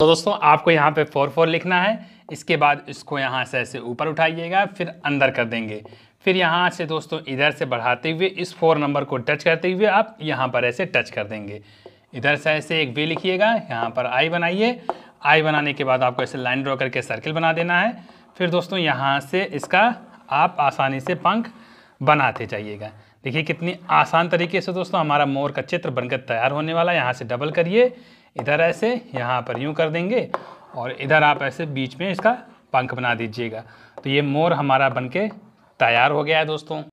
तो दोस्तों आपको यहाँ पे फोर फोर लिखना है इसके बाद इसको यहाँ से ऐसे ऊपर उठाइएगा फिर अंदर कर देंगे फिर यहाँ से दोस्तों इधर से बढ़ाते हुए इस फोर नंबर को टच करते हुए आप यहाँ पर ऐसे टच कर देंगे इधर से ऐसे एक वे लिखिएगा यहाँ पर आई बनाइए आई बनाने के बाद आपको ऐसे लाइन ड्रॉ करके सर्किल बना देना है फिर दोस्तों यहाँ से इसका आप आसानी से पंख बनाते जाइएगा देखिए कितनी आसान तरीके से दोस्तों हमारा मोर का चित्र बनकर तैयार होने वाला है यहाँ से डबल करिए इधर ऐसे यहाँ पर यूँ कर देंगे और इधर आप ऐसे बीच में इसका पंख बना दीजिएगा तो ये मोर हमारा बन के तैयार हो गया है दोस्तों